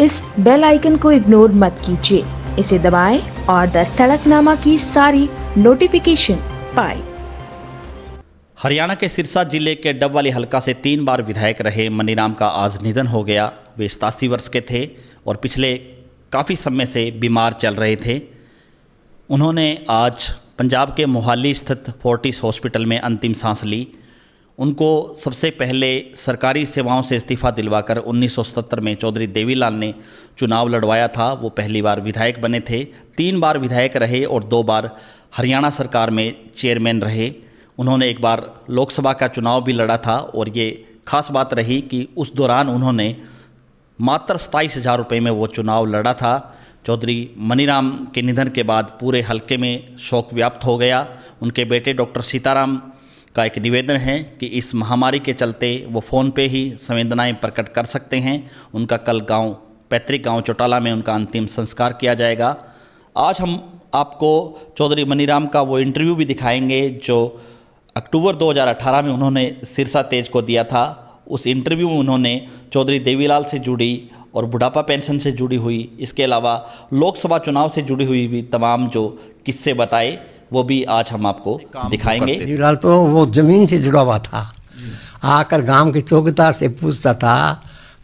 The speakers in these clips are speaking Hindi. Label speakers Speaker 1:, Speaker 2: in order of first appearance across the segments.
Speaker 1: इस बेल आइकन को इग्नोर मत कीजिए इसे दबाएं और द सड़कनामा की सारी नोटिफिकेशन पाएं। हरियाणा के सिरसा जिले के डबवाली हलका से तीन बार विधायक रहे मनीराम का आज निधन हो गया वे सतासी वर्ष के थे और पिछले काफ़ी समय से बीमार चल रहे थे उन्होंने आज पंजाब के मोहाली स्थित फोर्टिस हॉस्पिटल में अंतिम सांस ली उनको सबसे पहले सरकारी सेवाओं से इस्तीफा दिलवाकर 1977 में चौधरी देवीलाल ने चुनाव लड़वाया था वो पहली बार विधायक बने थे तीन बार विधायक रहे और दो बार हरियाणा सरकार में चेयरमैन रहे उन्होंने एक बार लोकसभा का चुनाव भी लड़ा था और ये खास बात रही कि उस दौरान उन्होंने मात्र सताईस हज़ार रुपये में वो चुनाव लड़ा था चौधरी मनीराम के निधन के बाद पूरे हल्के में शोक व्याप्त हो गया उनके बेटे डॉक्टर सीताराम का एक निवेदन है कि इस महामारी के चलते वो फ़ोन पे ही संवेदनाएं प्रकट कर सकते हैं उनका कल गांव पैतृक गांव चौटाला में उनका अंतिम संस्कार किया जाएगा आज हम आपको चौधरी मनीराम का वो इंटरव्यू भी दिखाएंगे जो अक्टूबर 2018 में उन्होंने सिरसा तेज को दिया था उस इंटरव्यू में उन्होंने चौधरी देवीलाल से जुड़ी और बुढ़ापा पेंशन से जुड़ी हुई इसके अलावा लोकसभा चुनाव से जुड़ी हुई भी तमाम जो किस्से बताए वो भी आज हम आपको दिखाएंगे
Speaker 2: फिलहाल तो वो जमीन से जुड़ा हुआ था आकर गांव के चौकीदार से पूछता था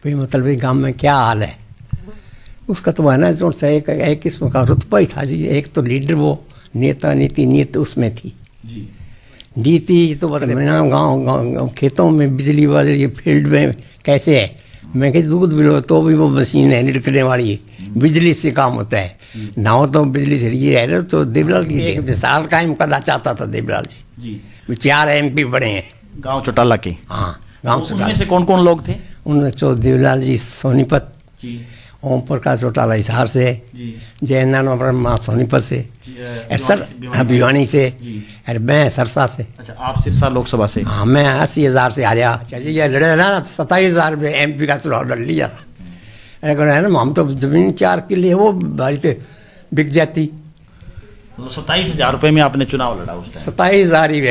Speaker 2: भाई मतलब गांव में क्या हाल है उसका तो है ना जो एक एक किस्म का रुतबा ही था जी एक तो लीडर वो नेता नीति नीति उसमें थी नीति तो मतलब गाँव गाँव खेतों में बिजली वाजली फील्ड में कैसे है मैं कह दूध भी तो भी वो मशीन है निकलने वाली है बिजली से काम होता है ना हो तो बिजली से ये है तो देवलाल की मिसाल कायम करना चाहता था देवलाल जी चार एम पी बड़े हैं गाँव चौटाला के हाँ गाँव तो चौटाला से कौन कौन लोग थे उन्होंने तो देवलाल जी सोनीपत जी ओम प्रकाश चौटाला हिसार से जय नारायण ब्रह्मा सोनीपत से सर भिवानी से हाँ, अरे मैं सरसा से अच्छा आप सिरसा लोकसभा से हाँ मैं अस्सी हज़ार से हारा अच्छा जी ये लड़े ना सताईस हज़ार में एम पी का चुनाव तो लड़ लिया अरे कह ना हम तो जमीन चार के लिए वो भारी बिक
Speaker 1: जाती तो सत्ताईस हज़ार रुपये में आपने चुनाव लड़ा उस सत्ताईस हज़ार ही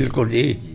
Speaker 1: बिल्कुल जी